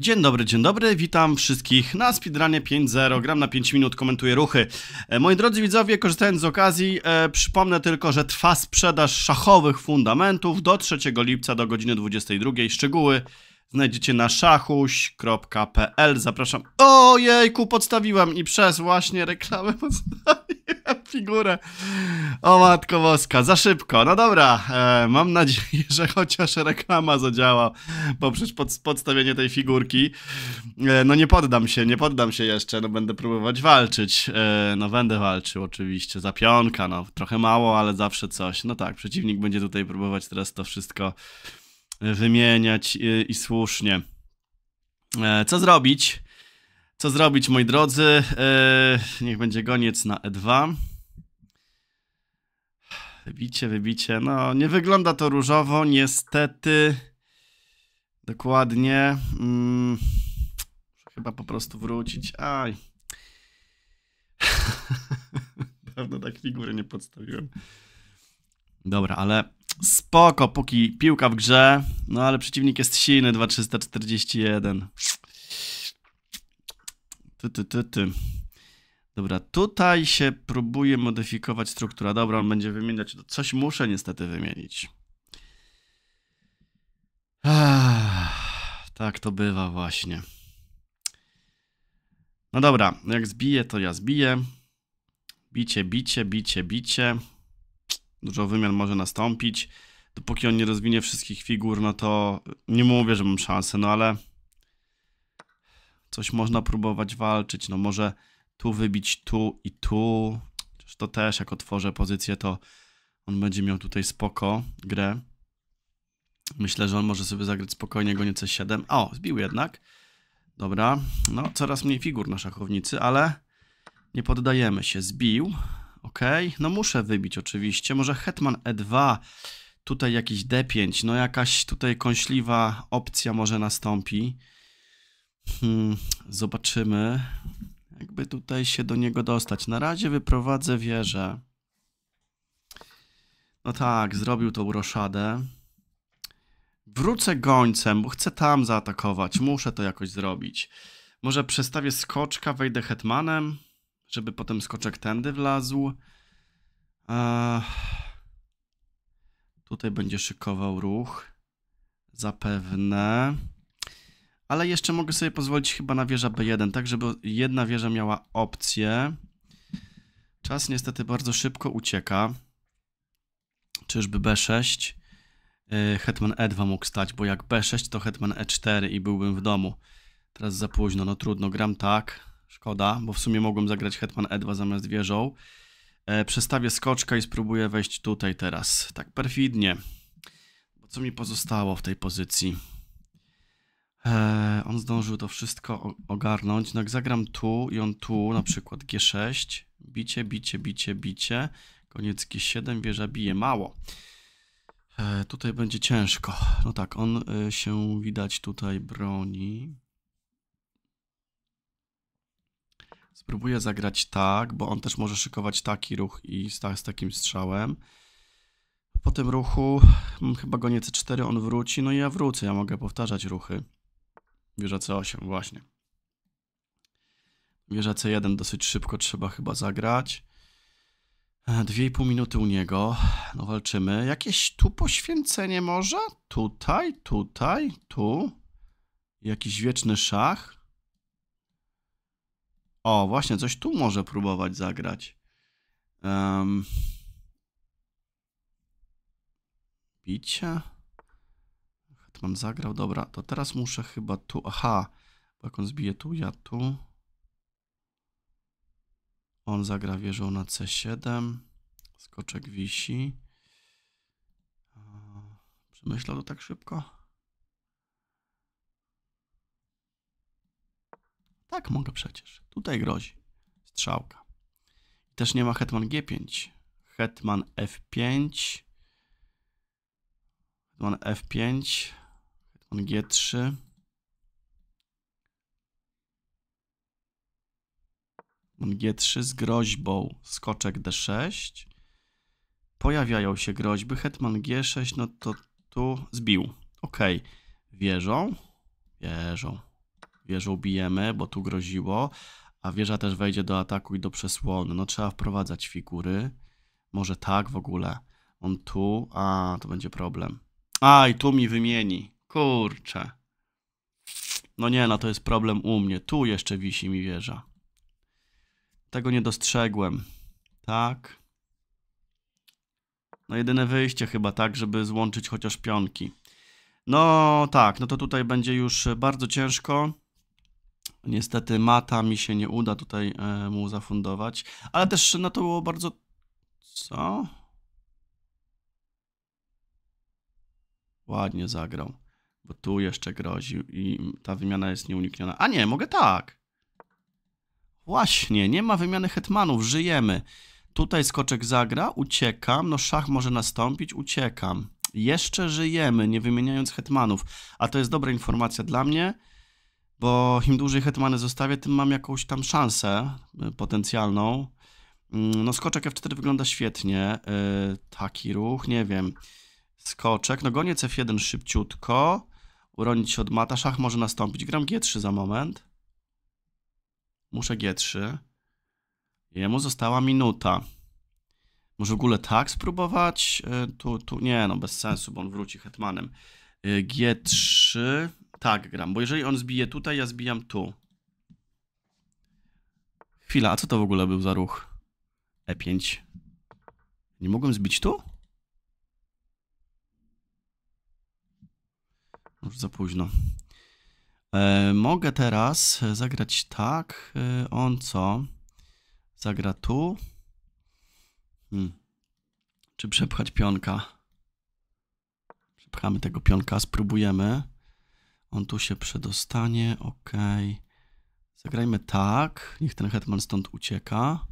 Dzień dobry, dzień dobry, witam wszystkich na speedrunie 5.0, gram na 5 minut, komentuję ruchy. E, moi drodzy widzowie, korzystając z okazji, e, przypomnę tylko, że trwa sprzedaż szachowych fundamentów do 3 lipca do godziny 22, szczegóły znajdziecie na szachuś.pl. Zapraszam. Ojejku, podstawiłem i przez właśnie reklamę podstawiłem figurę. O matko woska, za szybko. No dobra, e, mam nadzieję, że chociaż reklama zadziała poprzez pod, podstawienie tej figurki. E, no nie poddam się, nie poddam się jeszcze. No będę próbować walczyć. E, no będę walczył oczywiście. zapionka, no trochę mało, ale zawsze coś. No tak, przeciwnik będzie tutaj próbować teraz to wszystko wymieniać y, i, słusznie. E, co zrobić? Co zrobić, moi drodzy? E, niech będzie goniec na E2. Wybicie, wybicie. No, nie wygląda to różowo, niestety. Dokładnie. Hmm. Chyba po prostu wrócić. Aj. Dawno tak figury nie podstawiłem. Dobra, ale Spoko, póki piłka w grze, no ale przeciwnik jest silny, 2341. Ty, ty, ty, ty. Dobra, tutaj się próbuje modyfikować struktura. Dobra, on będzie wymieniać. To Coś muszę niestety wymienić. tak to bywa właśnie. No dobra, jak zbiję, to ja zbiję. Bicie, bicie, bicie, bicie dużo wymian może nastąpić. Dopóki on nie rozwinie wszystkich figur, no to nie mówię, że mam szansę, no ale coś można próbować walczyć. No może tu wybić tu i tu. Chociaż to też, jak otworzę pozycję, to on będzie miał tutaj spoko grę. Myślę, że on może sobie zagrać spokojnie go C7. O, zbił jednak. Dobra, no coraz mniej figur na szachownicy, ale nie poddajemy się. Zbił. Ok, no muszę wybić oczywiście. Może Hetman E2, tutaj jakiś D5. No jakaś tutaj kąśliwa opcja może nastąpi. Hmm, zobaczymy, jakby tutaj się do niego dostać. Na razie wyprowadzę wieżę. No tak, zrobił tą roszadę. Wrócę gońcem, bo chcę tam zaatakować. Muszę to jakoś zrobić. Może przestawię skoczka, wejdę hetmanem żeby potem skoczek tędy wlazł. Eee, tutaj będzie szykował ruch. Zapewne. Ale jeszcze mogę sobie pozwolić chyba na wieża B1, tak żeby jedna wieża miała opcję. Czas niestety bardzo szybko ucieka. Czyżby B6? E, Hetman E2 mógł stać, bo jak B6 to Hetman E4 i byłbym w domu. Teraz za późno, no trudno, gram tak. Szkoda, bo w sumie mogłem zagrać Hetman E2 zamiast wieżą. E, przestawię skoczka i spróbuję wejść tutaj teraz. Tak perfidnie. Bo co mi pozostało w tej pozycji? E, on zdążył to wszystko ogarnąć. No jak zagram tu i on tu, na przykład G6. Bicie, bicie, bicie, bicie. Koniec G7, wieża bije. Mało. E, tutaj będzie ciężko. No tak, on e, się widać tutaj broni. Spróbuję zagrać tak, bo on też może szykować taki ruch i z, z takim strzałem. Po tym ruchu mm, chyba gonię C4, on wróci, no i ja wrócę, ja mogę powtarzać ruchy. Wieża C8, właśnie. Wieża C1 dosyć szybko trzeba chyba zagrać. E, dwie i pół minuty u niego. No walczymy. Jakieś tu poświęcenie może? Tutaj, tutaj, tu. Jakiś wieczny szach. O, właśnie, coś tu może próbować zagrać. Um, chyba Hetman zagrał, dobra. To teraz muszę chyba tu, aha. Bo jak on zbije tu, ja tu. On zagra wieżą na C7. Skoczek wisi. Przemyślał to tak szybko? Tak mogę przecież. Tutaj grozi. Strzałka. Też nie ma hetman g5. Hetman f5. Hetman f5. Hetman g3. Hetman g3 z groźbą skoczek d6. Pojawiają się groźby. Hetman g6, no to tu zbił. Ok. Wieżą. Wieżą wieżą bijemy, bo tu groziło, a wieża też wejdzie do ataku i do przesłony. No trzeba wprowadzać figury. Może tak w ogóle. On tu, a to będzie problem. A i tu mi wymieni. Kurczę. No nie, no to jest problem u mnie. Tu jeszcze wisi mi wieża. Tego nie dostrzegłem. Tak. No jedyne wyjście chyba, tak, żeby złączyć chociaż pionki. No tak, no to tutaj będzie już bardzo ciężko. Niestety mata mi się nie uda tutaj e, mu zafundować, ale też na to było bardzo... Co? Ładnie zagrał, bo tu jeszcze groził i ta wymiana jest nieunikniona. A nie, mogę tak! Właśnie, nie ma wymiany hetmanów, żyjemy. Tutaj skoczek zagra, uciekam, no szach może nastąpić, uciekam. Jeszcze żyjemy, nie wymieniając hetmanów, a to jest dobra informacja dla mnie bo im dłużej hetmany zostawię, tym mam jakąś tam szansę y, potencjalną. Mm, no skoczek F4 wygląda świetnie. Y, taki ruch, nie wiem. Skoczek, no goniec cf 1 szybciutko. Uronić się od mata, szach może nastąpić. Gram G3 za moment. Muszę G3. Jemu została minuta. Może w ogóle tak spróbować? Y, tu, tu nie, no bez sensu, bo on wróci hetmanem. G3, tak gram, bo jeżeli on zbije tutaj, ja zbijam tu. Chwila, a co to w ogóle był za ruch? E5. Nie mogłem zbić tu? Już za późno. E, mogę teraz zagrać tak. E, on co? Zagra tu. Hmm. Czy przepchać pionka? Przepchamy tego pionka, spróbujemy. On tu się przedostanie, ok. Zagrajmy tak, niech ten hetman stąd ucieka.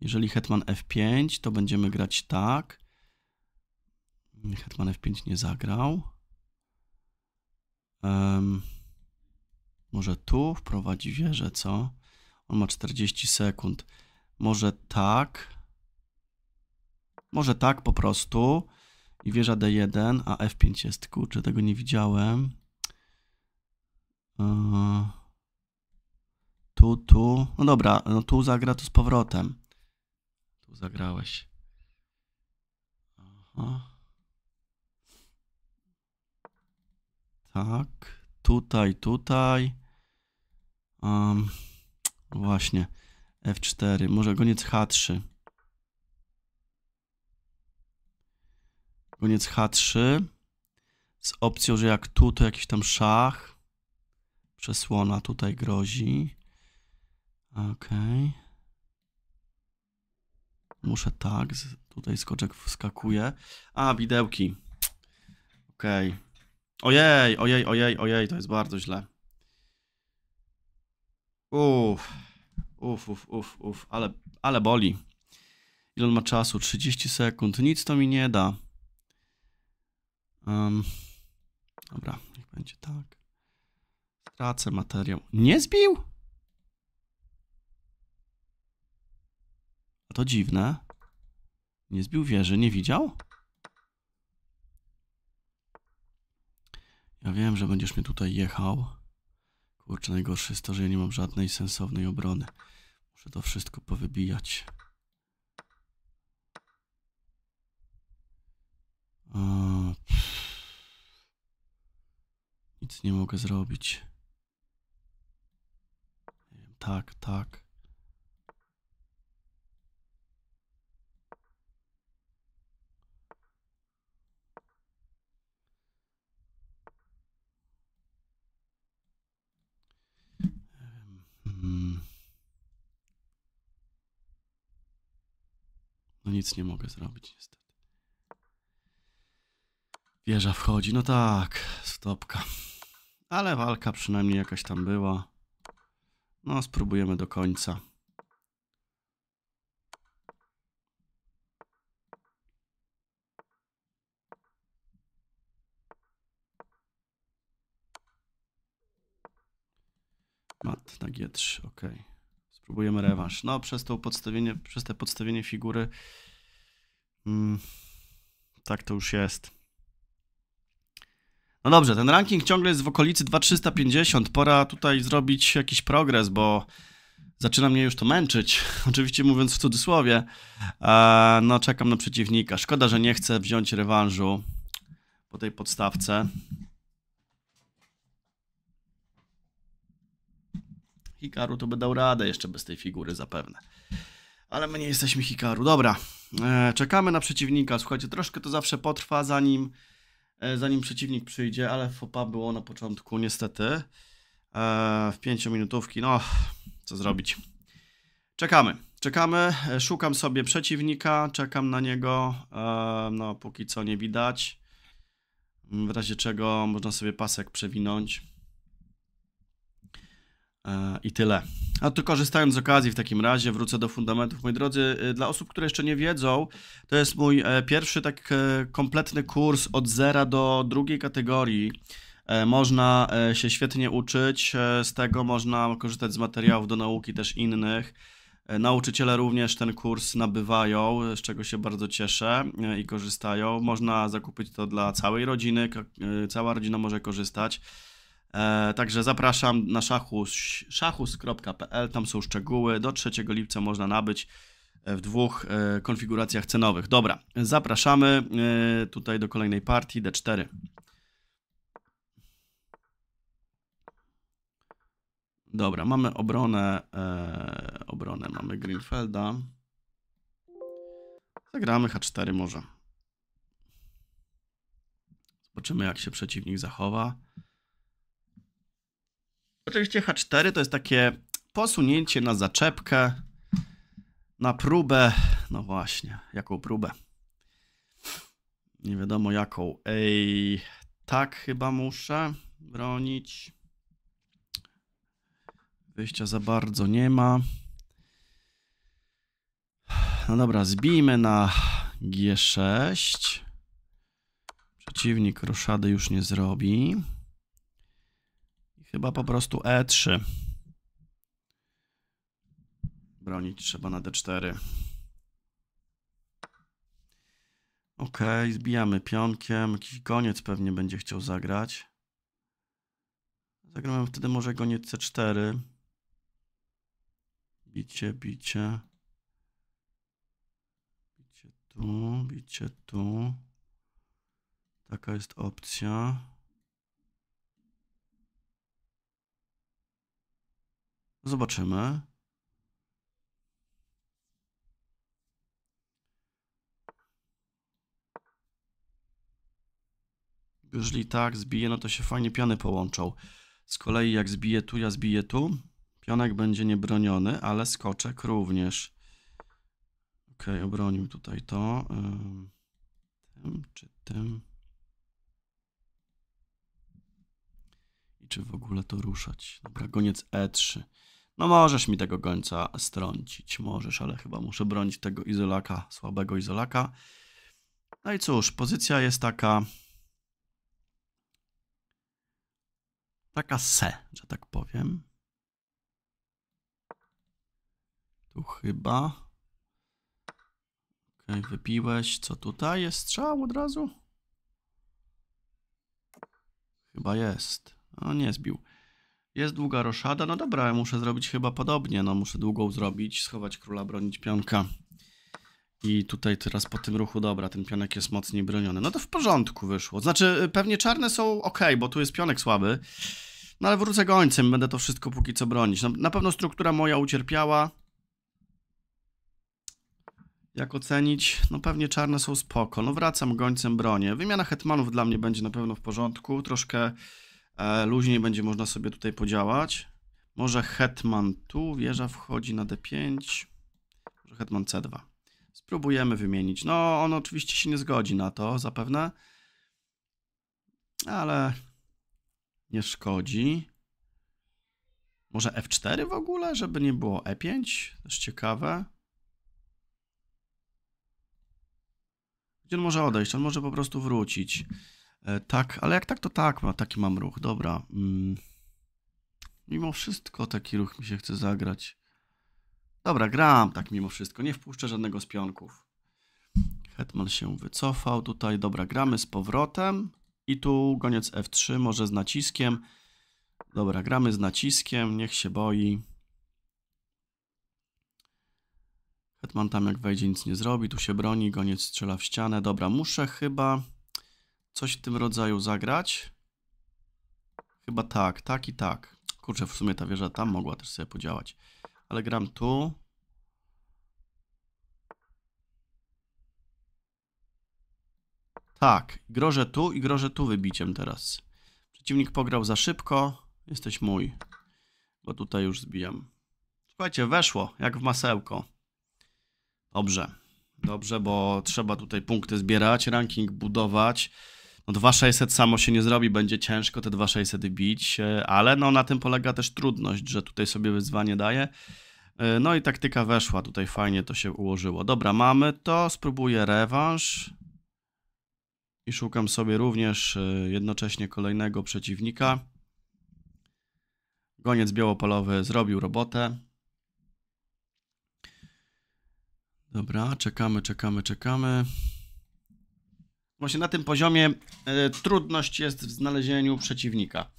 Jeżeli hetman f5, to będziemy grać tak. Hetman f5 nie zagrał. Um, może tu wprowadzi wieżę, co? On ma 40 sekund. Może tak. Może tak po prostu i wieża D1, a F5 jest, kurczę, tego nie widziałem. E, tu, tu, no dobra, no tu zagra, to z powrotem. Tu zagrałeś. Aha. Tak, tutaj, tutaj. Um, właśnie, F4, może goniec H3. koniec H3 z opcją, że jak tu, to jakiś tam szach. Przesłona tutaj grozi. ok Muszę tak, tutaj skoczek wskakuje. A, widełki. ok Ojej, ojej, ojej, ojej, to jest bardzo źle. Uff, uff, uf, uff, uff, ale, ale boli. Ile on ma czasu? 30 sekund. Nic to mi nie da. Um, dobra, niech będzie tak. Stracę materiał. Nie zbił? A to dziwne. Nie zbił wieży, nie widział? Ja wiem, że będziesz mnie tutaj jechał. Kurczę, najgorsze jest to, że ja nie mam żadnej sensownej obrony. Muszę to wszystko powybijać. O, nic nie mogę zrobić. Tak, tak. Hmm. No nic nie mogę zrobić niestety. Wieża wchodzi, no tak, stopka. Ale walka przynajmniej jakaś tam była. No, spróbujemy do końca. Mat na G3, ok. Spróbujemy rewanż. No, przez to podstawienie, przez te podstawienie figury. Mm, tak to już jest. No dobrze, ten ranking ciągle jest w okolicy 2350. Pora tutaj zrobić jakiś progres, bo zaczyna mnie już to męczyć. Oczywiście mówiąc w cudzysłowie. Eee, no, czekam na przeciwnika. Szkoda, że nie chcę wziąć rewanżu po tej podstawce. Hikaru to by dał radę jeszcze bez tej figury zapewne. Ale my nie jesteśmy Hikaru. Dobra, eee, czekamy na przeciwnika. Słuchajcie, troszkę to zawsze potrwa, zanim E, zanim przeciwnik przyjdzie, ale fopa było na początku niestety. E, w pięciominutówki, no co zrobić. Czekamy, czekamy, e, szukam sobie przeciwnika, czekam na niego, no póki co nie widać. W razie czego można sobie pasek przewinąć. I tyle. A to korzystając z okazji w takim razie wrócę do fundamentów. Moi drodzy, y, dla osób, które jeszcze nie wiedzą, to jest mój e, pierwszy tak e, kompletny kurs od zera do drugiej kategorii. E, można się świetnie uczyć, z tego można korzystać z materiałów do nauki też innych. Nauczyciele również ten kurs nabywają, z czego się bardzo cieszę i korzystają. Można zakupić to dla całej rodziny, cała rodzina może korzystać. E, także zapraszam na szachus, szachus.pl, tam są szczegóły. Do 3 lipca można nabyć e, w dwóch e, konfiguracjach cenowych. Dobra, zapraszamy tutaj do kolejnej partii D4. Dobra, mamy obronę, obronę mamy Greenfelda. Zagramy H4 może. Zobaczymy jak się przeciwnik zachowa. Oczywiście H4 to jest takie posunięcie na zaczepkę, na próbę, no właśnie, jaką próbę? Nie wiadomo jaką. Ej, tak chyba muszę bronić. Wyjścia za bardzo nie ma. No dobra, zbijmy na G6. Przeciwnik roszady już nie zrobi. Chyba po prostu E3. Bronić trzeba na D4. Ok, zbijamy pionkiem. Jakiś goniec pewnie będzie chciał zagrać. Zagramy wtedy może goniec C4. Bicie, bicie. Bicie tu, bicie tu. Taka jest opcja. Zobaczymy. Jeżeli tak zbije, no to się fajnie piony połączą. Z kolei jak zbije tu, ja zbiję tu. Pionek będzie niebroniony, ale skoczek również. Ok, obronił tutaj to. Tym czy tym. I czy w ogóle to ruszać? Dobra, goniec E3. No możesz mi tego gońca strącić, możesz, ale chyba muszę bronić tego izolaka, słabego izolaka. No i cóż, pozycja jest taka... Taka se, że tak powiem. Tu chyba... Okej, okay, wypiłeś. Co tutaj? Jest strzał od razu? Chyba jest. No nie zbił. Jest długa roszada, no dobra, muszę zrobić chyba podobnie, no muszę długą zrobić, schować króla, bronić pionka. I tutaj teraz po tym ruchu, dobra, ten pionek jest mocniej broniony. No to w porządku wyszło. Znaczy, y, pewnie czarne są ok, bo tu jest pionek słaby. No ale wrócę gońcem, będę to wszystko póki co bronić. No, na pewno struktura moja ucierpiała. Jak ocenić? No pewnie czarne są spoko. No wracam gońcem bronię. Wymiana hetmanów dla mnie będzie na pewno w porządku. Troszkę E, luźniej będzie można sobie tutaj podziałać. Może hetman tu, wieża wchodzi na d5. Może hetman c2. Spróbujemy wymienić. No, on oczywiście się nie zgodzi na to, zapewne. Ale nie szkodzi. Może f4 w ogóle, żeby nie było e5? Też ciekawe. Gdzie on może odejść? On może po prostu wrócić. E, tak, ale jak tak, to tak, taki mam ruch, dobra. Mm. Mimo wszystko taki ruch mi się chce zagrać. Dobra, gram tak mimo wszystko, nie wpuszczę żadnego z pionków. Hetman się wycofał tutaj, dobra, gramy z powrotem. I tu goniec F3, może z naciskiem. Dobra, gramy z naciskiem, niech się boi. Hetman tam jak wejdzie nic nie zrobi, tu się broni, goniec strzela w ścianę. Dobra, muszę chyba coś w tym rodzaju zagrać. Chyba tak, tak i tak. Kurczę, w sumie ta wieża tam mogła też sobie podziałać. Ale gram tu. Tak, grożę tu i grożę tu wybiciem teraz. Przeciwnik pograł za szybko. Jesteś mój. Bo tutaj już zbijam. Słuchajcie, weszło, jak w masełko. Dobrze. Dobrze, bo trzeba tutaj punkty zbierać, ranking budować no 2600 samo się nie zrobi, będzie ciężko te 2600 bić, e, ale no na tym polega też trudność, że tutaj sobie wyzwanie daje. E, no i taktyka weszła, tutaj fajnie to się ułożyło. Dobra, mamy to, spróbuję rewanż. I szukam sobie również e, jednocześnie kolejnego przeciwnika. Goniec białopolowy zrobił robotę. Dobra, czekamy, czekamy, czekamy. Właśnie na tym poziomie e, trudność jest w znalezieniu przeciwnika.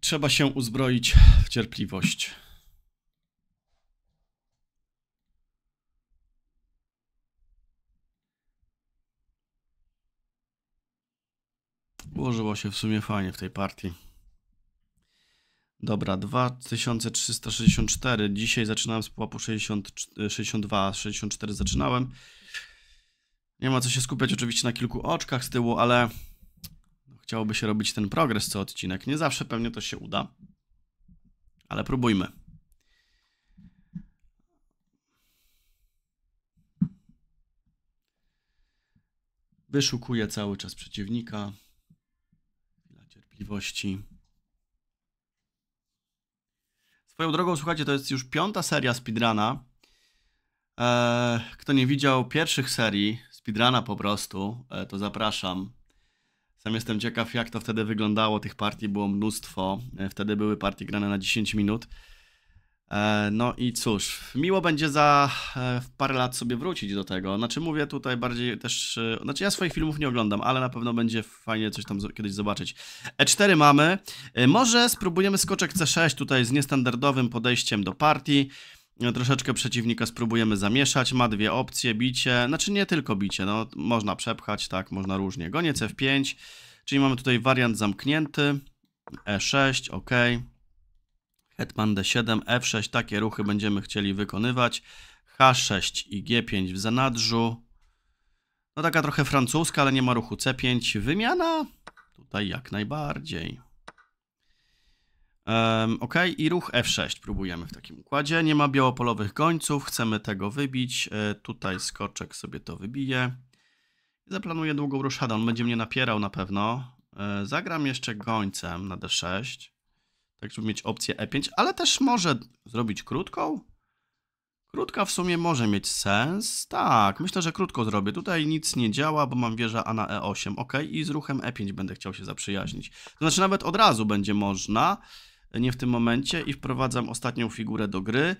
Trzeba się uzbroić w cierpliwość. Ułożyło się w sumie fajnie w tej partii. Dobra, 2364. Dzisiaj zaczynałem z pułapu 60, 62, 64 zaczynałem. Nie ma co się skupiać oczywiście na kilku oczkach z tyłu, ale chciałoby się robić ten progres co odcinek. Nie zawsze pewnie to się uda, ale próbujmy. Wyszukuję cały czas przeciwnika. Dla cierpliwości. Swoją drogą, słuchajcie, to jest już piąta seria speedruna. Eee, kto nie widział pierwszych serii, speedruna po prostu, e, to zapraszam. Sam jestem ciekaw, jak to wtedy wyglądało. Tych partii było mnóstwo. E, wtedy były partie grane na 10 minut. E, no i cóż, miło będzie za parę lat sobie wrócić do tego. Znaczy mówię tutaj bardziej też, znaczy ja swoich filmów nie oglądam, ale na pewno będzie fajnie coś tam kiedyś zobaczyć. E4 mamy. Może spróbujemy skoczek C6 tutaj z niestandardowym podejściem do partii. Troszeczkę przeciwnika spróbujemy zamieszać, ma dwie opcje, bicie, znaczy nie tylko bicie, no można przepchać, tak, można różnie. Gonie F5, czyli mamy tutaj wariant zamknięty, E6, ok. Hetman D7, F6, takie ruchy będziemy chcieli wykonywać. H6 i G5 w zanadrzu. No taka trochę francuska, ale nie ma ruchu C5. Wymiana? Tutaj jak najbardziej. Um, ok, i ruch F6 próbujemy w takim układzie. Nie ma białopolowych gońców, chcemy tego wybić. E, tutaj skoczek sobie to wybije. Zaplanuję długą ruszadę, on będzie mnie napierał na pewno. E, zagram jeszcze gońcem na D6, tak żeby mieć opcję E5, ale też może zrobić krótką. Krótka w sumie może mieć sens. Tak, myślę, że krótko zrobię. Tutaj nic nie działa, bo mam wieża A na E8. Ok, i z ruchem E5 będę chciał się zaprzyjaźnić. To znaczy nawet od razu będzie można nie w tym momencie i wprowadzam ostatnią figurę do gry.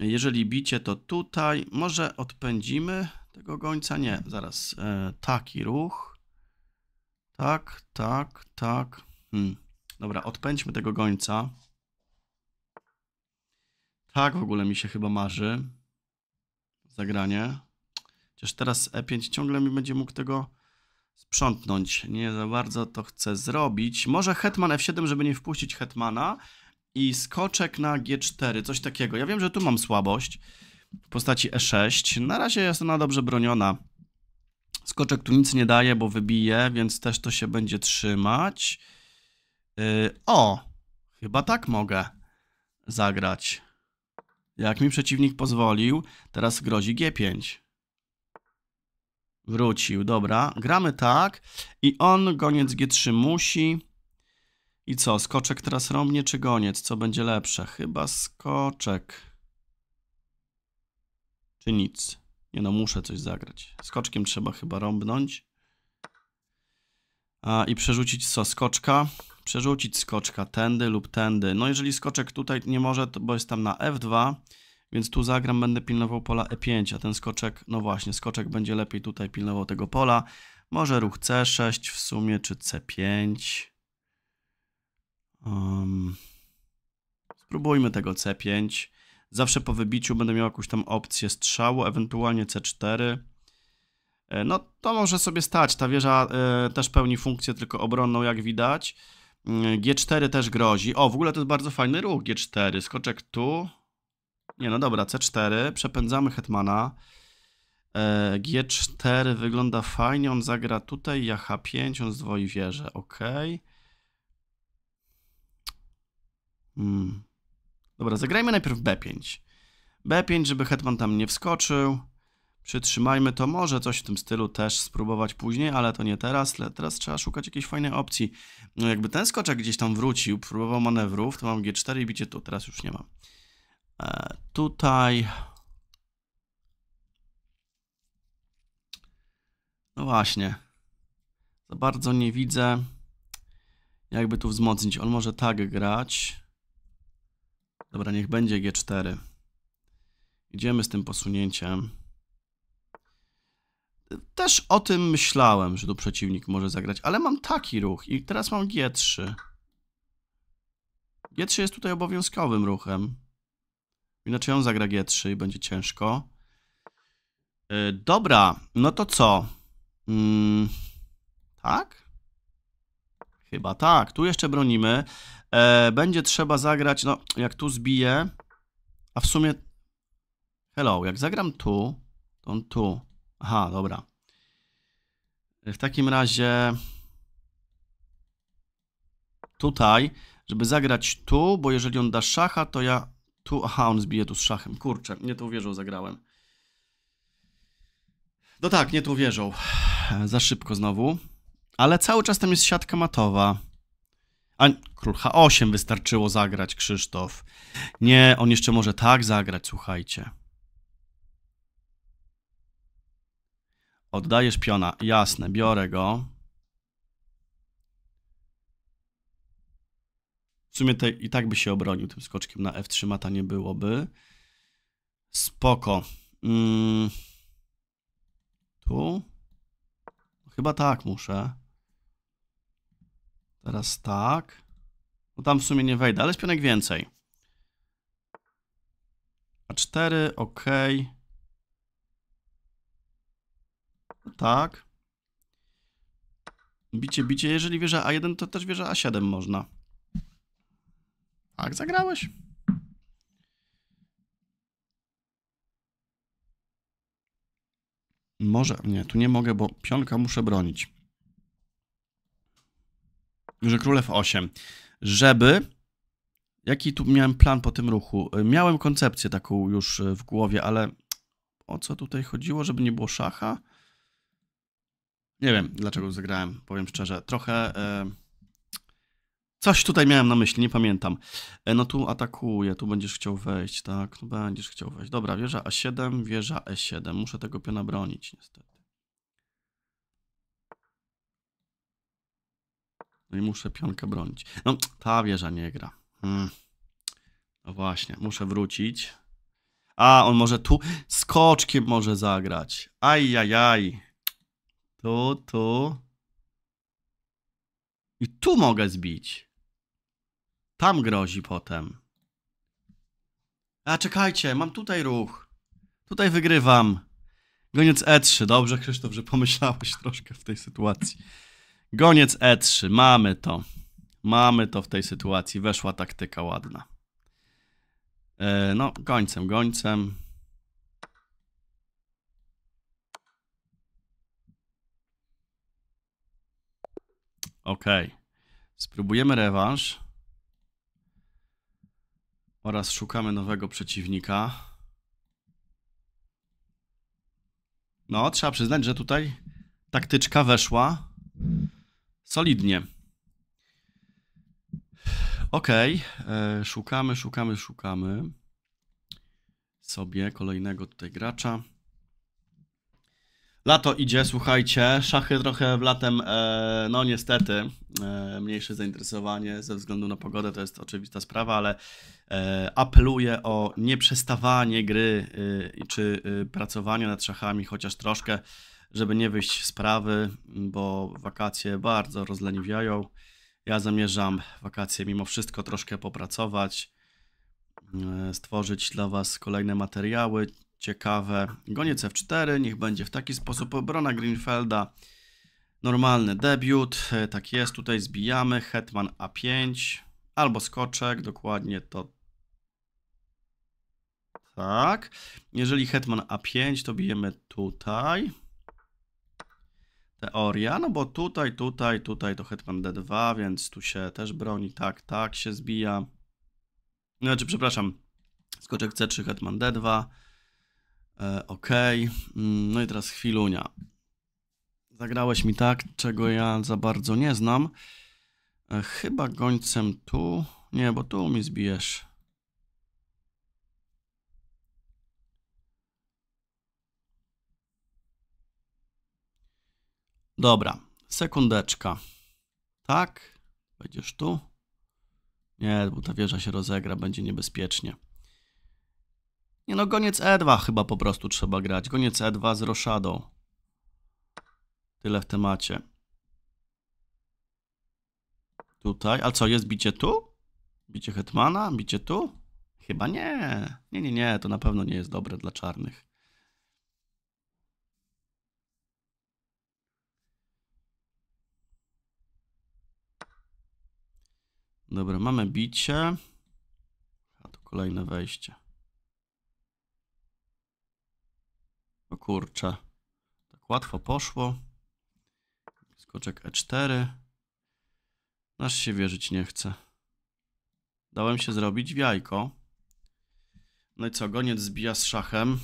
Jeżeli bicie to tutaj, może odpędzimy tego gońca? Nie, zaraz, e, taki ruch. Tak, tak, tak. Hmm. Dobra, odpędźmy tego gońca. Tak w ogóle mi się chyba marzy zagranie. Chociaż teraz E5 ciągle mi będzie mógł tego sprzątnąć. Nie za bardzo to chcę zrobić. Może Hetman F7, żeby nie wpuścić Hetmana i skoczek na G4, coś takiego. Ja wiem, że tu mam słabość w postaci E6. Na razie jest ona dobrze broniona. Skoczek tu nic nie daje, bo wybije, więc też to się będzie trzymać. Yy, o! Chyba tak mogę zagrać. Jak mi przeciwnik pozwolił, teraz grozi G5. Wrócił, dobra. Gramy tak i on goniec G3 musi. I co, skoczek teraz rąbnie czy goniec? Co będzie lepsze? Chyba skoczek. Czy nic? Nie no, muszę coś zagrać. Skoczkiem trzeba chyba rąbnąć. A, I przerzucić co? Skoczka? Przerzucić skoczka tędy lub tędy. No jeżeli skoczek tutaj nie może, to bo jest tam na F2, więc tu zagram, będę pilnował pola E5, a ten skoczek, no właśnie, skoczek będzie lepiej tutaj pilnował tego pola. Może ruch C6 w sumie, czy C5. Um, spróbujmy tego C5. Zawsze po wybiciu będę miał jakąś tam opcję strzału, ewentualnie C4. E, no to może sobie stać, ta wieża e, też pełni funkcję tylko obronną jak widać. Mm, G4 też grozi. O, w ogóle to jest bardzo fajny ruch G4. Skoczek tu, nie, no dobra, C4, przepędzamy Hetmana. E, G4 wygląda fajnie, on zagra tutaj, ja H5, on zdwoi wieżę, ok. Hmm. Dobra, zagrajmy najpierw B5. B5, żeby hetman tam nie wskoczył. Przytrzymajmy to, może coś w tym stylu też spróbować później, ale to nie teraz. Teraz trzeba szukać jakiejś fajnej opcji. No jakby ten skoczek gdzieś tam wrócił, próbował manewrów, to mam G4 i bicie tu, teraz już nie mam. E, tutaj... No właśnie. Za bardzo nie widzę, jakby tu wzmocnić. On może tak grać. Dobra, niech będzie G4. Idziemy z tym posunięciem. Też o tym myślałem, że tu przeciwnik może zagrać, ale mam taki ruch i teraz mam G3. G3 jest tutaj obowiązkowym ruchem. Inaczej on zagra G3 i będzie ciężko. Y, dobra, no to co? Mm, tak? Chyba tak. Tu jeszcze bronimy. E, będzie trzeba zagrać, no jak tu zbiję, a w sumie... Hello, jak zagram tu, to on tu. Aha, dobra. E, w takim razie tutaj, żeby zagrać tu, bo jeżeli on da szacha, to ja tu, aha, on zbije tu z szachem. Kurczę, nie tu uwierzą, zagrałem. No tak, nie tu uwierzą. Za szybko znowu. Ale cały czas tam jest siatka matowa. A król H8 wystarczyło zagrać, Krzysztof. Nie, on jeszcze może tak zagrać, słuchajcie. Oddajesz piona, jasne, biorę go. W sumie te, i tak by się obronił tym skoczkiem na F3 mata nie byłoby. Spoko. Mm. Tu? Chyba tak muszę. Teraz tak. No tam w sumie nie wejdę, ale spionek więcej. A4, ok. Tak. Bicie, bicie. Jeżeli wieża A1, to też wieża A7 można. Tak, zagrałeś. Może, nie, tu nie mogę, bo pionka muszę bronić. Że królew 8. Żeby... Jaki tu miałem plan po tym ruchu? Miałem koncepcję taką już w głowie, ale o co tutaj chodziło, żeby nie było szacha? Nie wiem, dlaczego zagrałem, powiem szczerze. Trochę... Yy Coś tutaj miałem na myśli, nie pamiętam. E, no tu atakuje, tu będziesz chciał wejść, tak? Tu będziesz chciał wejść. Dobra, wieża A7, wieża E7. Muszę tego piona bronić, niestety. No i muszę pionkę bronić. No, ta wieża nie gra. Hmm. No właśnie, muszę wrócić. A, on może tu skoczkiem może zagrać. Ajajaj. Tu, tu. I tu mogę zbić. Tam grozi potem. A czekajcie, mam tutaj ruch. Tutaj wygrywam. Goniec E3. Dobrze, Krzysztof, że pomyślałeś troszkę w tej sytuacji. Goniec E3. Mamy to. Mamy to w tej sytuacji. Weszła taktyka ładna. E, no, końcem, końcem. Okej. Okay. Spróbujemy rewanż oraz szukamy nowego przeciwnika. No, trzeba przyznać, że tutaj taktyczka weszła solidnie. Ok, e, szukamy, szukamy, szukamy sobie kolejnego tutaj gracza. Lato idzie, słuchajcie, szachy trochę w latem, e, no niestety, e, mniejsze zainteresowanie ze względu na pogodę, to jest oczywista sprawa, ale e, apeluję o nieprzestawanie gry e, czy e, pracowanie nad szachami chociaż troszkę, żeby nie wyjść z sprawy, bo wakacje bardzo rozleniwiają. Ja zamierzam wakacje mimo wszystko troszkę popracować, e, stworzyć dla Was kolejne materiały ciekawe. Gonie c 4 niech będzie w taki sposób. Obrona Greenfelda, normalny debiut, e, tak jest, tutaj zbijamy. Hetman A5, albo skoczek, dokładnie to tak. Jeżeli hetman A5, to bijemy tutaj. Teoria, no bo tutaj, tutaj, tutaj to hetman D2, więc tu się też broni, tak, tak się zbija. Znaczy, przepraszam, skoczek C3, hetman D2. E, ok, mm, no i teraz chwilunia. Zagrałeś mi tak, czego ja za bardzo nie znam. E, chyba gońcem tu. Nie, bo tu mi zbijesz. Dobra, sekundeczka. Tak, będziesz tu. Nie, bo ta wieża się rozegra, będzie niebezpiecznie. Nie no, goniec E2 chyba po prostu trzeba grać. Goniec E2 z roszadą. Tyle w temacie. Tutaj, a co, jest bicie tu? Bicie hetmana? Bicie tu? Chyba nie. Nie, nie, nie, to na pewno nie jest dobre dla czarnych. Dobra, mamy bicie. A tu kolejne wejście. No kurczę. Tak łatwo poszło. Skoczek E4. Nasz się wierzyć nie chce. Dałem się zrobić w jajko. No i co, goniec zbija z szachem.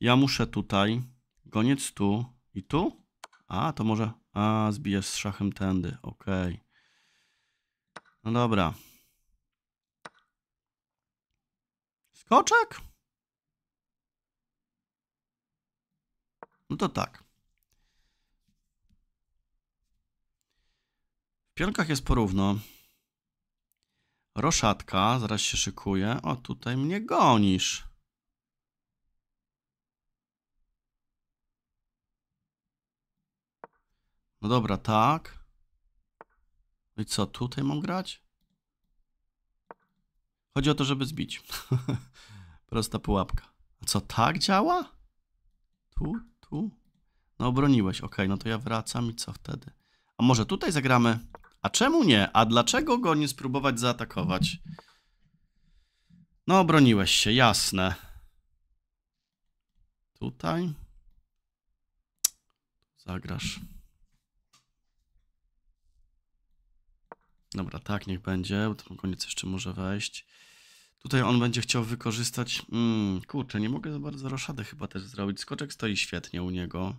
Ja muszę tutaj. Goniec tu i tu? A, to może... A, zbija z szachem tędy. Okej. Okay. No dobra. Skoczek? No to tak. W pionkach jest porówno. Roszatka, zaraz się szykuje. O, tutaj mnie gonisz. No dobra, tak. No i co, tutaj mam grać? Chodzi o to, żeby zbić. Prosta pułapka. A co, tak działa? Tu? Tu? No obroniłeś, ok, no to ja wracam i co wtedy? A może tutaj zagramy? A czemu nie? A dlaczego go nie spróbować zaatakować? No obroniłeś się, jasne. Tutaj. Zagrasz. Dobra, tak niech będzie, bo ten koniec jeszcze może wejść. Tutaj on będzie chciał wykorzystać... Mm, kurczę, nie mogę za bardzo roszadę chyba też zrobić. Skoczek stoi świetnie u niego.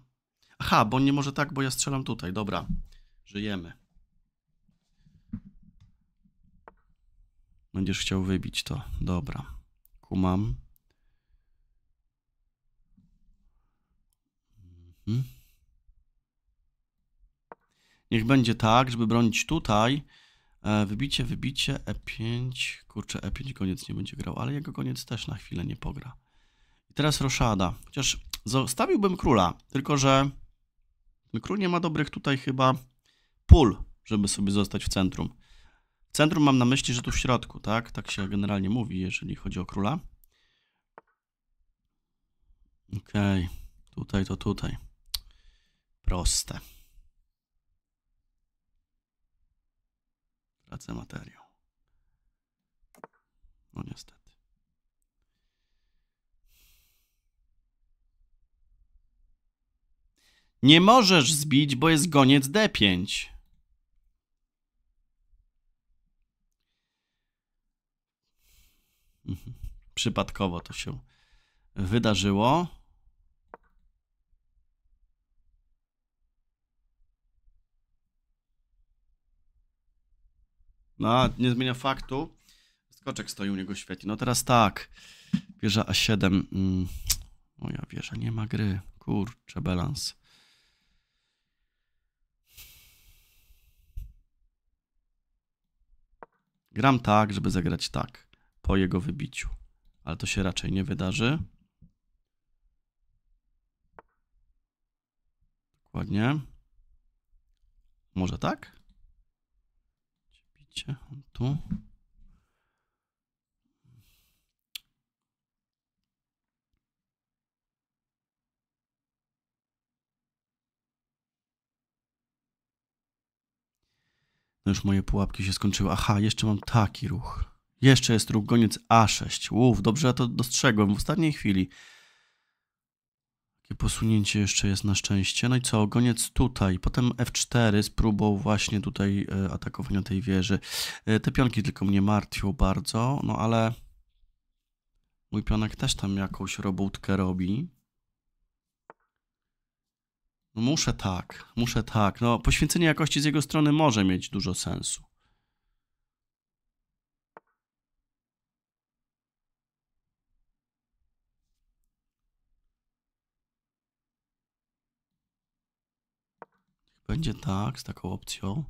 Aha, bo nie może tak, bo ja strzelam tutaj. Dobra, żyjemy. Będziesz chciał wybić to. Dobra, kumam. Mhm. Niech będzie tak, żeby bronić tutaj E, wybicie, wybicie, E5, kurczę, E5 koniec nie będzie grał, ale jego koniec też na chwilę nie pogra. I teraz roszada, chociaż zostawiłbym króla, tylko że król nie ma dobrych tutaj chyba pól, żeby sobie zostać w centrum. centrum mam na myśli, że tu w środku, tak? Tak się generalnie mówi, jeżeli chodzi o króla. Okej, okay. tutaj to tutaj. Proste. Tracę materiał. No niestety. Nie możesz zbić, bo jest goniec D5. Mhm. Przypadkowo to się wydarzyło. No, nie zmienia faktu. Skoczek stoi u niego świetnie. No teraz tak. Wieża A7. Mm, moja wieża nie ma gry. Kurczę, balans. Gram tak, żeby zagrać tak. Po jego wybiciu. Ale to się raczej nie wydarzy. Dokładnie. Może tak? tu. No już moje pułapki się skończyły. Aha, jeszcze mam taki ruch. Jeszcze jest ruch goniec A6. Łów, dobrze ja to dostrzegłem w ostatniej chwili. Takie posunięcie jeszcze jest na szczęście. No i co, goniec tutaj, potem F4 z próbą właśnie tutaj e, atakowania tej wieży. E, te pionki tylko mnie martwią bardzo, no ale mój pionek też tam jakąś robótkę robi. No muszę tak, muszę tak. No poświęcenie jakości z jego strony może mieć dużo sensu. Będzie tak, z taką opcją.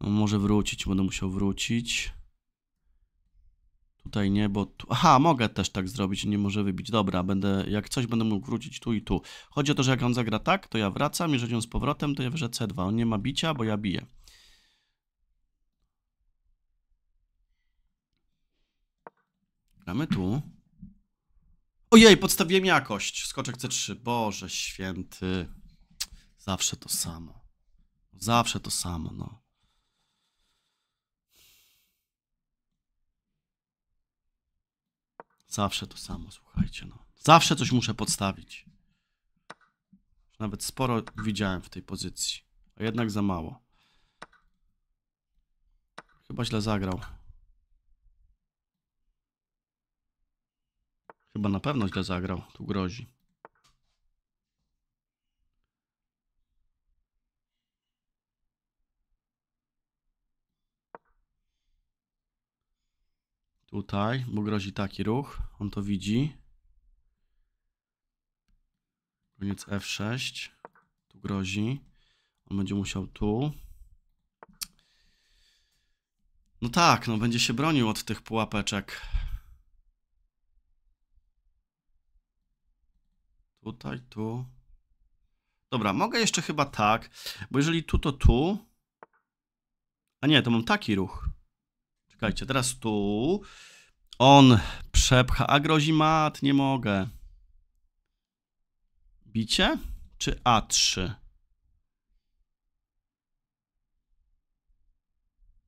No, może wrócić, będę musiał wrócić. Tutaj nie, bo... Tu... Aha, mogę też tak zrobić, nie może wybić. Dobra, będę, jak coś będę mógł wrócić tu i tu. Chodzi o to, że jak on zagra tak, to ja wracam, jeżeli on z powrotem, to ja wierzę C2. On nie ma bicia, bo ja biję. Gramy tu. Ojej, podstawiłem jakość. Skoczek C3. Boże święty. Zawsze to samo. Zawsze to samo, no. Zawsze to samo, słuchajcie, no. Zawsze coś muszę podstawić. Nawet sporo widziałem w tej pozycji, a jednak za mało. Chyba źle zagrał. Chyba na pewno źle zagrał, tu grozi. Tutaj, bo grozi taki ruch. On to widzi. Koniec F6. Tu grozi. On będzie musiał tu. No tak, no będzie się bronił od tych pułapeczek. Tutaj, tu. Dobra, mogę jeszcze chyba tak, bo jeżeli tu, to tu. A nie, to mam taki ruch. Czekajcie, teraz tu. On przepcha, a grozi mat, nie mogę. Bicie? Czy A3?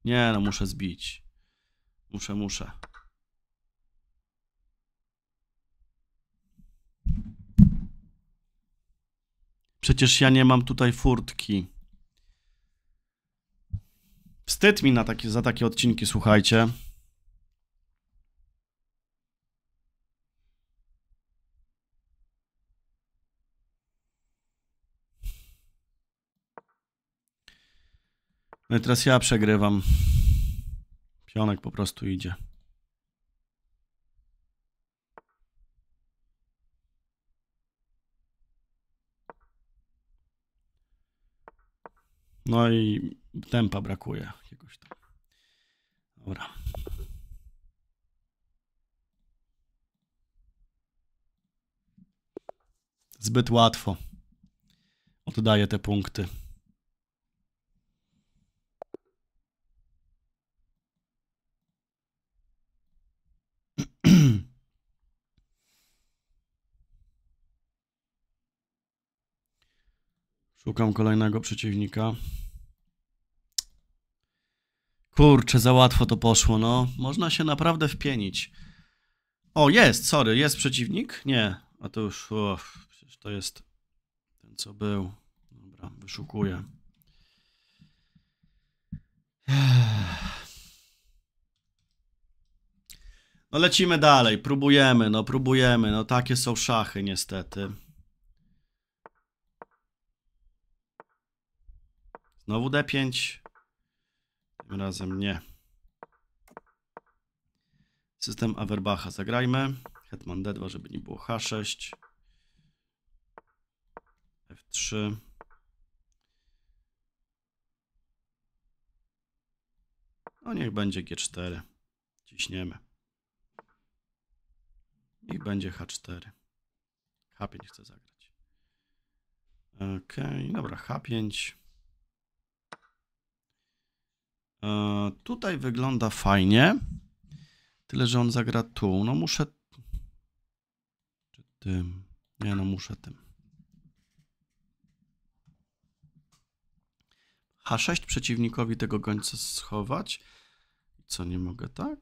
Nie, no muszę zbić. Muszę, muszę. Przecież ja nie mam tutaj furtki. Wstyd mi na takie, za takie odcinki, słuchajcie. No i teraz ja przegrywam. Pionek po prostu idzie. No i tempa brakuje jakiegoś tam. Dobra. Zbyt łatwo oddaję te punkty. Szukam kolejnego przeciwnika. Kurczę, za łatwo to poszło, no. Można się naprawdę wpienić. O, jest, sorry, jest przeciwnik? Nie, a to już, przecież to jest ten, co był. Dobra, wyszukuję. No lecimy dalej, próbujemy, no próbujemy, no takie są szachy niestety. Znowu D5. Tym razem nie. System Averbacha zagrajmy. Hetman D2, żeby nie było H6. F3. No niech będzie G4. Ciśniemy. Niech będzie H4. H5 chcę zagrać. Okej, okay, dobra, H5. E, tutaj wygląda fajnie. Tyle, że on zagra tu. No muszę... Czy tym? Nie, no muszę tym. H6 przeciwnikowi tego gońca schować. Co, nie mogę tak?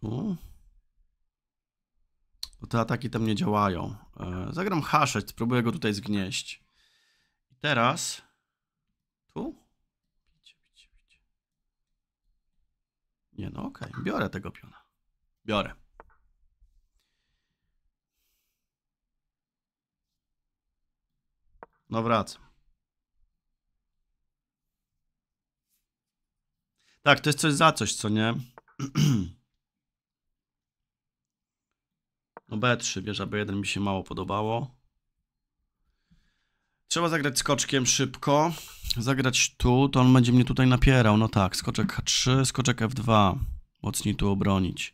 Tu te ataki tam nie działają. E, zagram haszeć, spróbuję go tutaj zgnieść. I teraz... Tu? Nie no, okej. Okay. Biorę tego piona. Biorę. No wracam. Tak, to jest coś za coś, co nie? No B3, bierze B1 mi się mało podobało. Trzeba zagrać skoczkiem szybko. Zagrać tu, to on będzie mnie tutaj napierał. No tak, skoczek H3, skoczek F2. Mocniej tu obronić.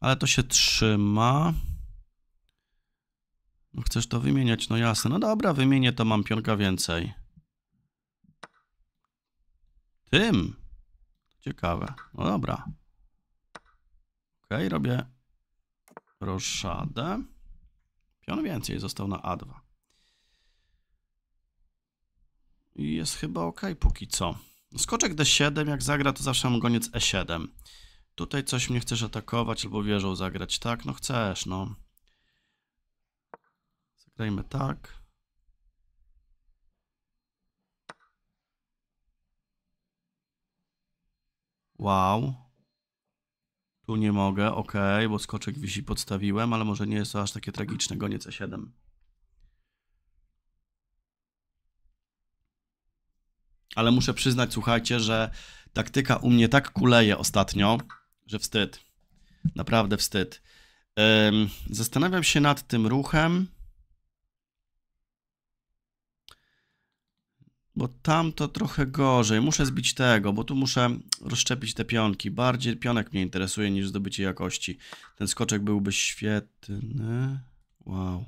Ale to się trzyma. No chcesz to wymieniać, no jasne. No dobra, wymienię, to mam pionka więcej. Tym. Ciekawe. No dobra. Okej, okay, robię roszadę. Pion więcej został na A2. I jest chyba ok póki co. Skoczek D7, jak zagra, to zawsze mam goniec E7. Tutaj coś mnie chcesz atakować albo wieżą zagrać, tak? No chcesz, no. Zagrajmy tak. Wow. Tu nie mogę, ok, bo skoczek wisi podstawiłem, ale może nie jest to aż takie tragiczne, gonię C7. Ale muszę przyznać, słuchajcie, że taktyka u mnie tak kuleje ostatnio, że wstyd. Naprawdę wstyd. Zastanawiam się nad tym ruchem. Bo tam to trochę gorzej. Muszę zbić tego, bo tu muszę rozszczepić te pionki. Bardziej pionek mnie interesuje niż zdobycie jakości. Ten skoczek byłby świetny. Wow.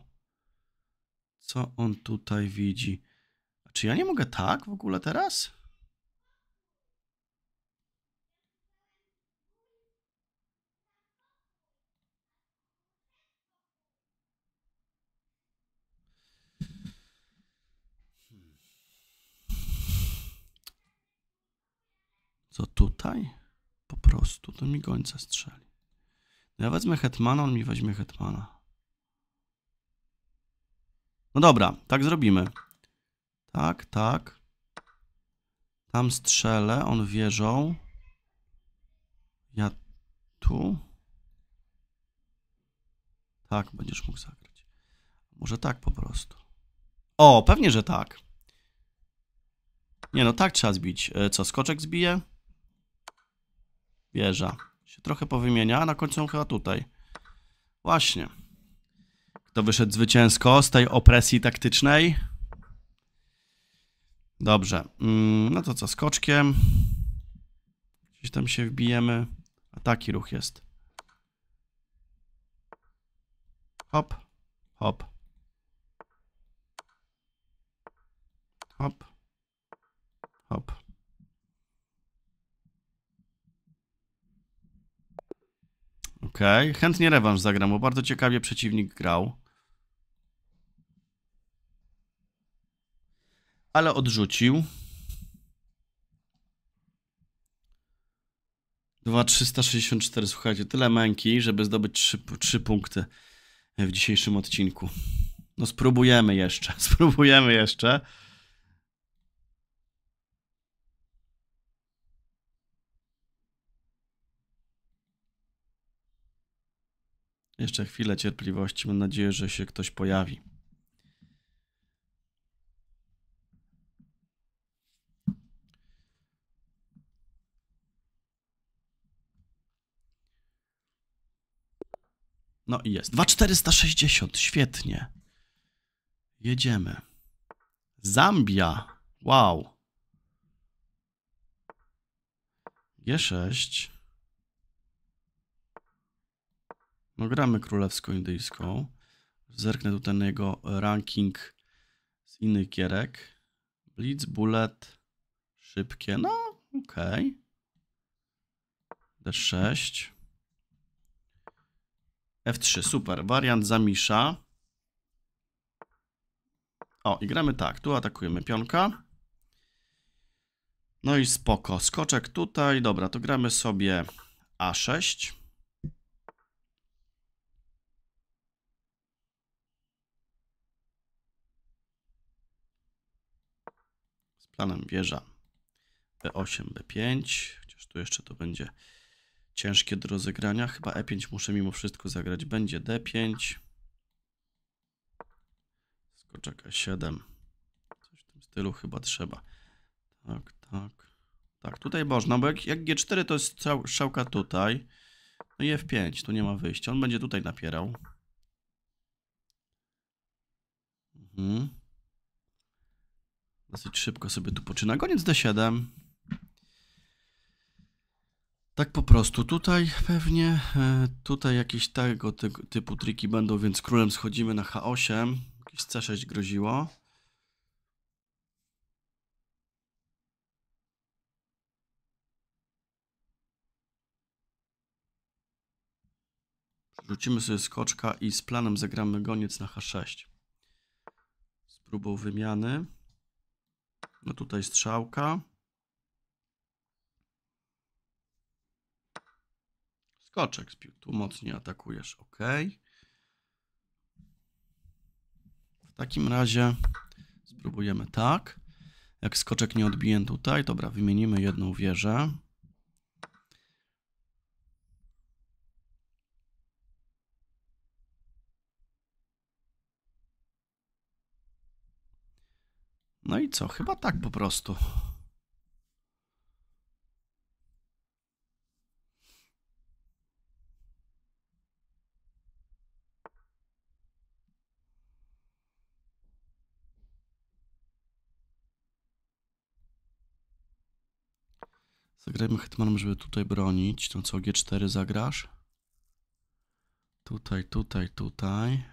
Co on tutaj widzi? Czy ja nie mogę tak w ogóle teraz? Co tutaj? Po prostu to mi gońca strzeli. No ja wezmę hetmana, on mi weźmie hetmana. No dobra, tak zrobimy. Tak, tak. Tam strzelę, on wieżą. Ja tu. Tak, będziesz mógł zagrać. Może tak po prostu. O, pewnie, że tak. Nie no, tak trzeba zbić. E, co, skoczek zbije? wieża. Się trochę powymienia, a na końcu chyba tutaj. Właśnie. Kto wyszedł zwycięsko z tej opresji taktycznej? Dobrze. Mm, no to co, skoczkiem. Gdzieś tam się wbijemy. A taki ruch jest. Hop, hop. Hop, hop. Okej, okay. chętnie rewanż zagram, bo bardzo ciekawie przeciwnik grał. Ale odrzucił. 2364, słuchajcie, tyle męki, żeby zdobyć 3, 3 punkty w dzisiejszym odcinku. No spróbujemy jeszcze, spróbujemy jeszcze. Jeszcze chwilę cierpliwości. Mam nadzieję, że się ktoś pojawi. No i jest. 2460. Świetnie. Jedziemy. Zambia. Wow. G6. No gramy królewską indyjską. Zerknę tu ten jego ranking z innych gierek. Blitz, bullet, szybkie. No, okej. Okay. D6. F3, super. Wariant zamisza. O, i gramy tak. Tu atakujemy pionka. No i spoko. Skoczek tutaj. Dobra, to gramy sobie A6. planem wieża B8, B5, chociaż tu jeszcze to będzie ciężkie do rozegrania. Chyba E5 muszę mimo wszystko zagrać. Będzie D5. Skoczek E7. Coś w tym stylu chyba trzeba. Tak, tak. Tak, tutaj można, bo jak, jak G4 to jest strzałka tutaj. No i F5, tu nie ma wyjścia. On będzie tutaj napierał. Mhm. Dosyć szybko sobie tu poczyna. Goniec D7. Tak po prostu. Tutaj pewnie, e, tutaj jakieś tego typu triki będą, więc królem schodzimy na H8. Jakieś C6 groziło. Rzucimy sobie skoczka i z planem zagramy goniec na H6. Z próbą wymiany. No tutaj strzałka. Skoczek z Tu mocniej atakujesz. OK. W takim razie spróbujemy tak. Jak skoczek nie odbiję tutaj, dobra, wymienimy jedną wieżę. No i co? Chyba tak po prostu. Zagrajmy hetmanem, żeby tutaj bronić. Tą co G4 zagrasz? Tutaj, tutaj, tutaj.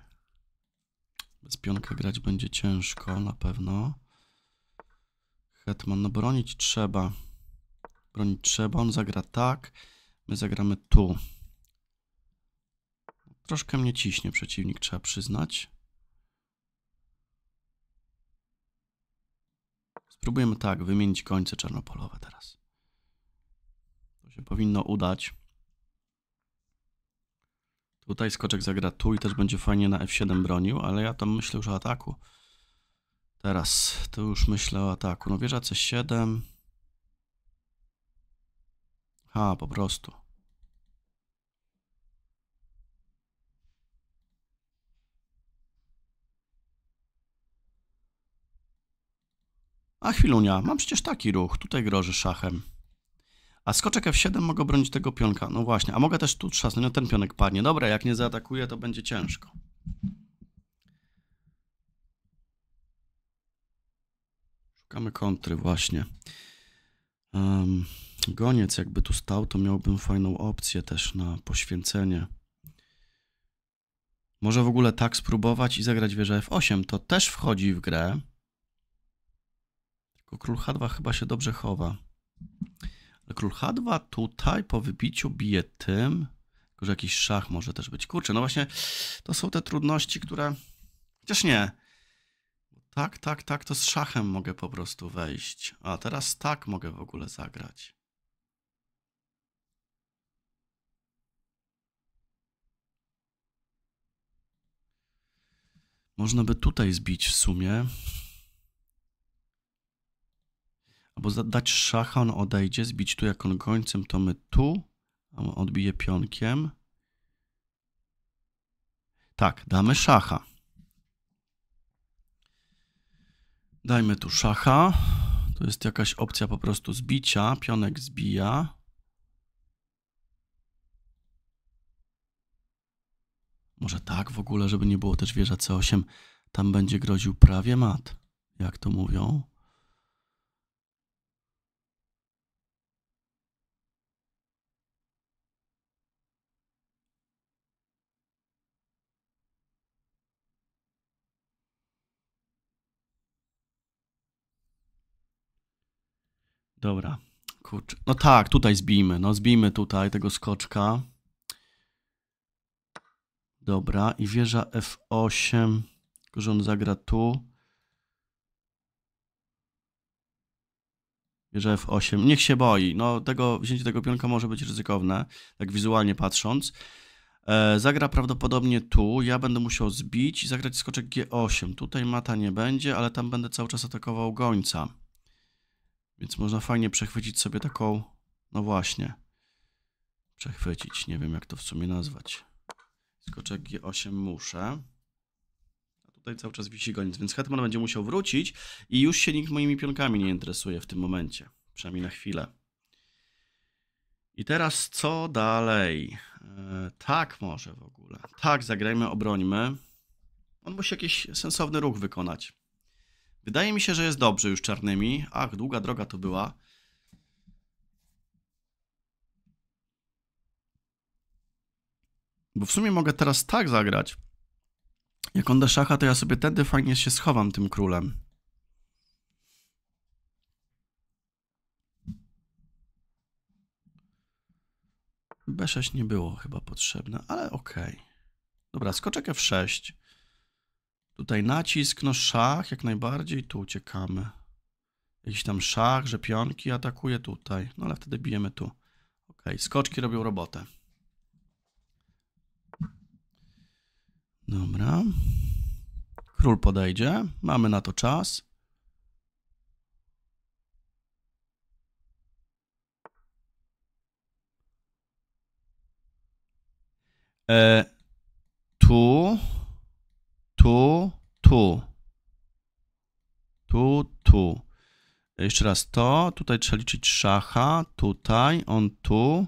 Bez pionka grać będzie ciężko na pewno. Hetman, no bronić trzeba. Bronić trzeba, on zagra tak, my zagramy tu. Troszkę mnie ciśnie przeciwnik, trzeba przyznać. Spróbujemy tak, wymienić końce czarnopolowe teraz. To się powinno udać. Tutaj skoczek zagra tu i też będzie fajnie na F7 bronił, ale ja tam myślę już o ataku. Teraz to już myślę o ataku. No wieża C7. A po prostu. A chwilunia, mam przecież taki ruch, tutaj groży szachem. A skoczek F7 mogę bronić tego pionka. No właśnie, a mogę też tu trzasnąć, no ten pionek padnie. Dobra, jak nie zaatakuję, to będzie ciężko. Szukamy kontry właśnie. Um, goniec jakby tu stał, to miałbym fajną opcję też na poświęcenie. Może w ogóle tak spróbować i zagrać wieżę F8. To też wchodzi w grę. Tylko król H2 chyba się dobrze chowa. Ale król H2 tutaj po wybiciu bije tym, tylko że jakiś szach może też być. Kurczę, no właśnie to są te trudności, które... Chociaż nie. Tak, tak, tak, to z szachem mogę po prostu wejść. A teraz tak mogę w ogóle zagrać. Można by tutaj zbić w sumie. Albo dać szacha, on odejdzie, zbić tu jak on gońcem, to my tu, a on odbije pionkiem. Tak, damy szacha. Dajmy tu szacha. To jest jakaś opcja po prostu zbicia. Pionek zbija. Może tak w ogóle, żeby nie było też wieża C8. Tam będzie groził prawie mat, jak to mówią. Dobra. Kurczę. No tak, tutaj zbijmy. No zbijmy tutaj tego skoczka. Dobra, i wieża F8. Tylko, że on zagra tu. Wieża F8. Niech się boi. No, tego, wzięcie tego pionka może być ryzykowne, tak wizualnie patrząc. E, zagra prawdopodobnie tu. Ja będę musiał zbić i zagrać skoczek G8. Tutaj mata nie będzie, ale tam będę cały czas atakował gońca. Więc można fajnie przechwycić sobie taką, no właśnie, przechwycić, nie wiem jak to w sumie nazwać. Skoczek G8 muszę. A tutaj cały czas wisi goniec, więc Hetman będzie musiał wrócić i już się nikt moimi pionkami nie interesuje w tym momencie. Przynajmniej na chwilę. I teraz co dalej? E, tak może w ogóle. Tak, zagrajmy, obrońmy. On musi jakiś sensowny ruch wykonać. Wydaje mi się, że jest dobrze już czarnymi. Ach, długa droga to była. Bo w sumie mogę teraz tak zagrać. Jak on da szacha, to ja sobie tedy fajnie się schowam tym królem. B6 nie było chyba potrzebne, ale okej. Okay. Dobra, skoczek F6. Tutaj nacisk, no szach jak najbardziej, tu uciekamy. Jakiś tam szach, że pionki atakuje tutaj, no ale wtedy bijemy tu. Ok, skoczki robią robotę. Dobra. Król podejdzie, mamy na to czas. E, tu tu, tu. Tu, tu. Jeszcze raz to, tutaj trzeba liczyć szacha, tutaj, on tu.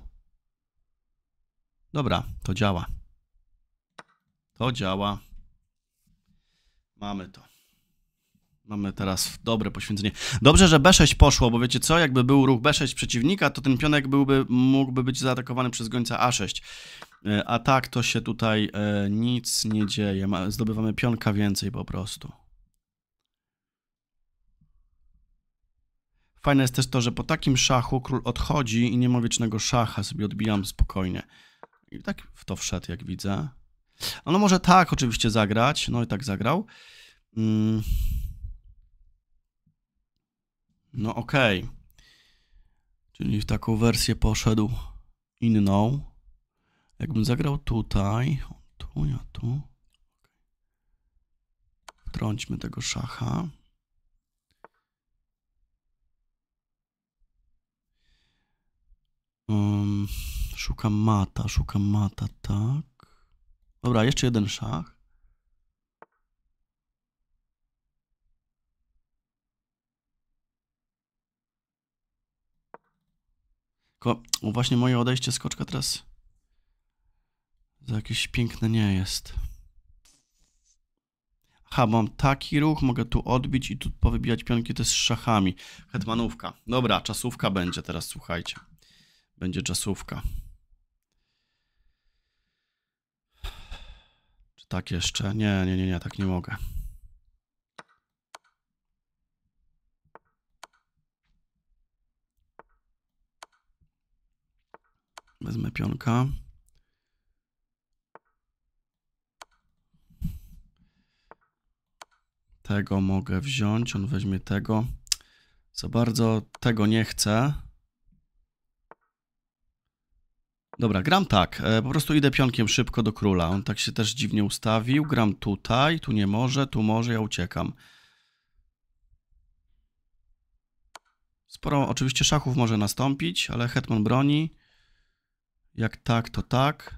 Dobra, to działa. To działa. Mamy to. Mamy teraz dobre poświęcenie. Dobrze, że B6 poszło, bo wiecie co, jakby był ruch B6 przeciwnika, to ten pionek byłby, mógłby być zaatakowany przez gońca A6. E, a tak to się tutaj e, nic nie dzieje. Zdobywamy pionka więcej po prostu. Fajne jest też to, że po takim szachu król odchodzi i nie ma wiecznego szacha, sobie odbijam spokojnie. I tak w to wszedł, jak widzę. Ono no może tak oczywiście zagrać, no i tak zagrał. Mm. No okej. Okay. Czyli w taką wersję poszedł inną. Jakbym zagrał tutaj, tu, ja tu. Trąćmy tego szacha. Um, szukam mata, szukam mata, tak. Dobra, jeszcze jeden szach. Tylko no właśnie moje odejście skoczka teraz za jakieś piękne nie jest. Aha, mam taki ruch, mogę tu odbić i tu powybijać pionki też z szachami. Hetmanówka. Dobra, czasówka będzie teraz, słuchajcie. Będzie czasówka. Czy tak jeszcze? Nie, nie, nie, nie, tak nie mogę. Wezmę pionka. Tego mogę wziąć, on weźmie tego. Co bardzo tego nie chcę. Dobra, gram tak. E, po prostu idę pionkiem szybko do króla. On tak się też dziwnie ustawił. Gram tutaj, tu nie może, tu może, ja uciekam. Sporo oczywiście szachów może nastąpić, ale hetman broni. Jak tak, to tak.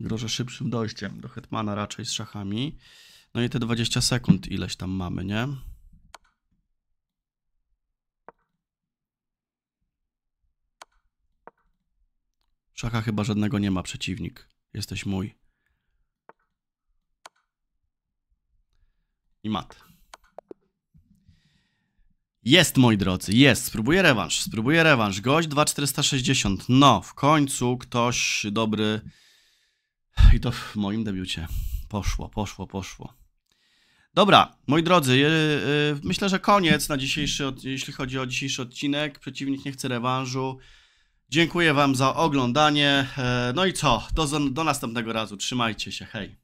Grożę szybszym dojściem do Hetmana raczej z szachami. No i te 20 sekund ileś tam mamy, nie? Szacha chyba żadnego nie ma przeciwnik. Jesteś mój. I mat. Jest, moi drodzy, jest. Spróbuję rewanż, spróbuję rewanż. Gość 2460. No, w końcu ktoś dobry. I to w moim debiucie. Poszło, poszło, poszło. Dobra, moi drodzy, yy, yy, myślę, że koniec na dzisiejszy, jeśli chodzi o dzisiejszy odcinek. Przeciwnik nie chce rewanżu. Dziękuję Wam za oglądanie. E, no i co? Do, do następnego razu. Trzymajcie się. Hej.